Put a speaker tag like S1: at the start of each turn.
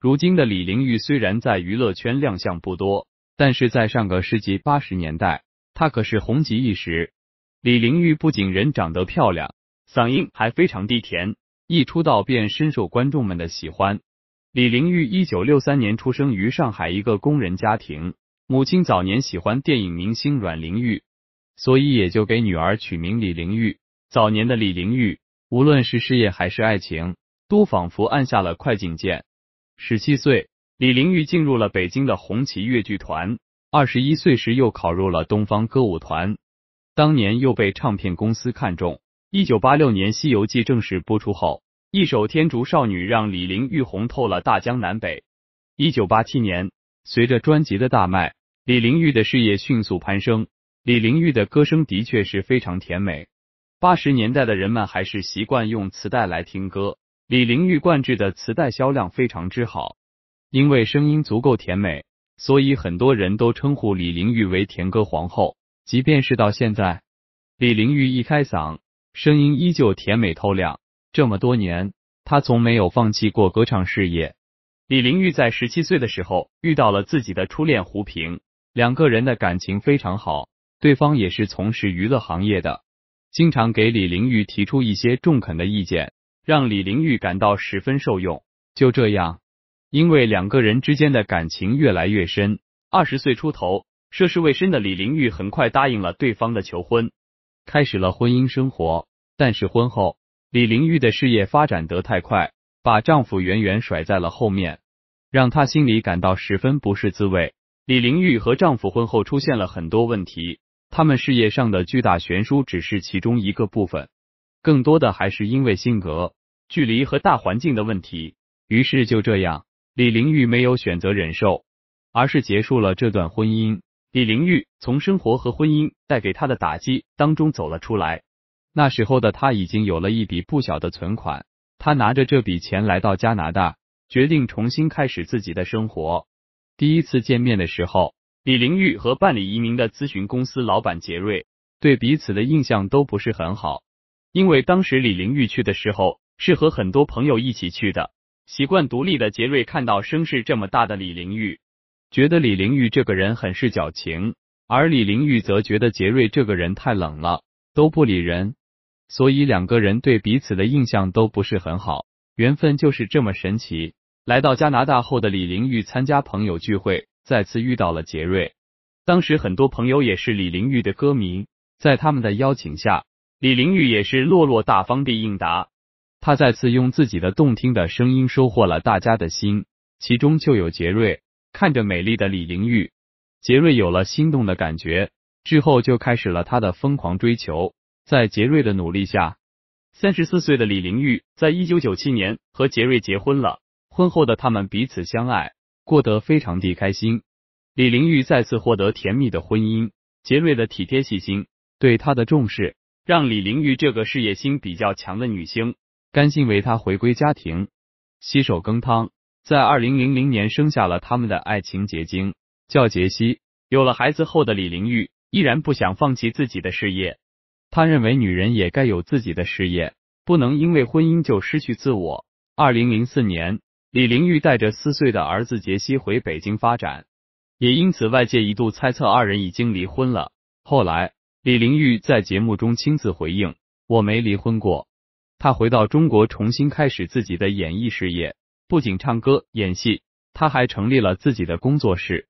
S1: 如今的李玲玉虽然在娱乐圈亮相不多，但是在上个世纪八十年代，她可是红极一时。李玲玉不仅人长得漂亮，嗓音还非常低甜，一出道便深受观众们的喜欢。李玲玉一九六三年出生于上海一个工人家庭，母亲早年喜欢电影明星阮玲玉，所以也就给女儿取名李玲玉。早年的李玲玉，无论是事业还是爱情，都仿佛按下了快进键。十七岁，李玲玉进入了北京的红旗越剧团。二十一岁时，又考入了东方歌舞团。当年又被唱片公司看中。一九八六年，《西游记》正式播出后，一首《天竺少女》让李玲玉红透了大江南北。一九八七年，随着专辑的大卖，李玲玉的事业迅速攀升。李玲玉的歌声的确是非常甜美。八十年代的人们还是习惯用磁带来听歌。李玲玉冠制的磁带销量非常之好，因为声音足够甜美，所以很多人都称呼李玲玉为甜歌皇后。即便是到现在，李玲玉一开嗓，声音依旧甜美透亮。这么多年，她从没有放弃过歌唱事业。李玲玉在十七岁的时候遇到了自己的初恋胡平，两个人的感情非常好，对方也是从事娱乐行业的，经常给李玲玉提出一些中肯的意见。让李玲玉感到十分受用。就这样，因为两个人之间的感情越来越深，二十岁出头、涉世未深的李玲玉很快答应了对方的求婚，开始了婚姻生活。但是婚后，李玲玉的事业发展得太快，把丈夫远远甩在了后面，让她心里感到十分不是滋味。李玲玉和丈夫婚后出现了很多问题，他们事业上的巨大悬殊只是其中一个部分，更多的还是因为性格。距离和大环境的问题，于是就这样，李玲玉没有选择忍受，而是结束了这段婚姻。李玲玉从生活和婚姻带给她的打击当中走了出来。那时候的她已经有了一笔不小的存款，她拿着这笔钱来到加拿大，决定重新开始自己的生活。第一次见面的时候，李玲玉和办理移民的咨询公司老板杰瑞对彼此的印象都不是很好，因为当时李玲玉去的时候。是和很多朋友一起去的。习惯独立的杰瑞看到声势这么大的李玲玉，觉得李玲玉这个人很是矫情；而李玲玉则觉得杰瑞这个人太冷了，都不理人。所以两个人对彼此的印象都不是很好。缘分就是这么神奇。来到加拿大后的李玲玉参加朋友聚会，再次遇到了杰瑞。当时很多朋友也是李玲玉的歌迷，在他们的邀请下，李玲玉也是落落大方地应答。他再次用自己的动听的声音收获了大家的心，其中就有杰瑞。看着美丽的李玲玉，杰瑞有了心动的感觉，之后就开始了他的疯狂追求。在杰瑞的努力下，三十四岁的李玲玉在一九九七年和杰瑞结婚了。婚后的他们彼此相爱，过得非常地开心。李玲玉再次获得甜蜜的婚姻，杰瑞的体贴细心对她的重视，让李玲玉这个事业心比较强的女星。甘心为他回归家庭，洗手羹汤，在二零零零年生下了他们的爱情结晶，叫杰西。有了孩子后的李玲玉依然不想放弃自己的事业，她认为女人也该有自己的事业，不能因为婚姻就失去自我。二零零四年，李玲玉带着四岁的儿子杰西回北京发展，也因此外界一度猜测二人已经离婚了。后来，李玲玉在节目中亲自回应：“我没离婚过。”他回到中国，重新开始自己的演艺事业。不仅唱歌、演戏，他还成立了自己的工作室。